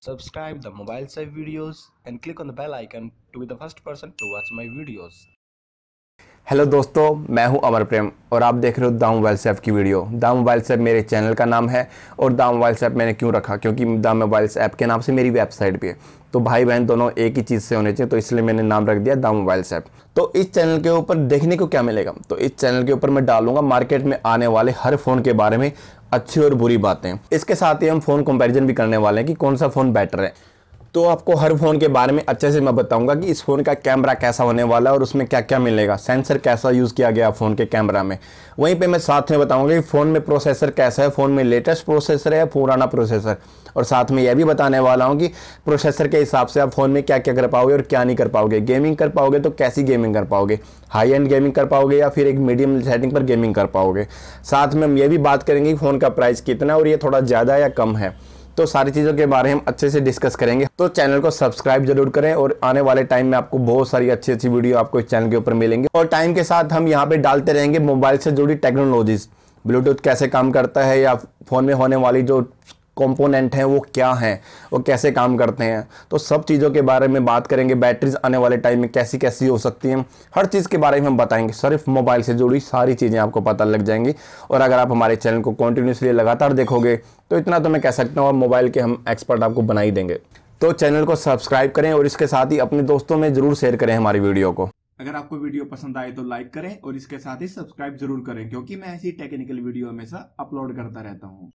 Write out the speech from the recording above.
subscribe the mobile side videos and click on the bell icon to be the first person to watch my videos hello दोस्तों मैं हूं अमर प्रेम और आप देख रहे हो दा मोबाइल ऐप की वीडियो दा मोबाइल सेप मेरे चैनल का नाम है और दा मोबाइल सेप मैंने क्यों रखा क्योंकि दा मोबाइल ऐप के नाम से मेरी वेबसाइट भी है तो भाई बहन दोनों एक ही चीज़ से होने चाहिए तो इसलिए मैंने नाम रख दिया दा मोबाइल ऐप तो इस चैनल के ऊपर देखने को क्या मिलेगा तो इस चैनल के ऊपर मैं डालूंगा मार्केट में आने वाले हर फ़ोन के बारे में अच्छी और बुरी बातें इसके साथ ही हम फ़ोन कंपेरिजन भी करने वाले हैं कि कौन सा फ़ोन बेटर है तो आपको हर फ़ोन के बारे में अच्छे से मैं बताऊंगा कि इस फ़ोन का कैमरा कैसा होने वाला है और उसमें क्या क्या मिलेगा सेंसर कैसा यूज़ किया गया फ़ोन के कैमरा में वहीं पे मैं साथ में बताऊंगा कि फ़ोन में प्रोसेसर कैसा है फ़ोन में लेटेस्ट प्रोसेसर है या पुराना प्रोसेसर और साथ में यह भी बताने वाला हूँ कि प्रोसेसर के हिसाब से आप फ़ोन में क्या क्या कर पाओगे और क्या नहीं कर पाओगे गेमिंग कर पाओगे तो कैसी गेमिंग कर पाओगे हाई एंड गेमिंग कर पाओगे या फिर एक मीडियम सेटिंग पर गेमिंग कर पाओगे साथ में हम ये भी बात करेंगे कि फ़ोन का प्राइस कितना है और ये थोड़ा ज़्यादा या कम है तो सारी चीज़ों के बारे में अच्छे से डिस्कस करेंगे तो चैनल को सब्सक्राइब जरूर करें और आने वाले टाइम में आपको बहुत सारी अच्छी अच्छी वीडियो आपको इस चैनल के ऊपर मिलेंगे और टाइम के साथ हम यहाँ पे डालते रहेंगे मोबाइल से जुड़ी टेक्नोलॉजीज़ ब्लूटूथ कैसे काम करता है या फ़ोन में होने वाली जो कंपोनेंट हैं वो क्या हैं वो कैसे काम करते हैं तो सब चीज़ों के बारे में बात करेंगे बैटरीज आने वाले टाइम में कैसी कैसी हो सकती हैं हर चीज़ के बारे में हम बताएंगे सिर्फ मोबाइल से जुड़ी सारी चीज़ें आपको पता लग जाएंगी और अगर आप हमारे चैनल को कंटिन्यूसली लगातार देखोगे तो इतना तो मैं कह सकता हूँ और मोबाइल के हम एक्सपर्ट आपको बना ही देंगे तो चैनल को सब्सक्राइब करें और इसके साथ ही अपने दोस्तों में जरूर शेयर करें हमारी वीडियो को अगर आपको वीडियो पसंद आए तो लाइक करें और इसके साथ ही सब्सक्राइब जरूर करें क्योंकि मैं ऐसी टेक्निकल वीडियो हमेशा अपलोड करता रहता हूँ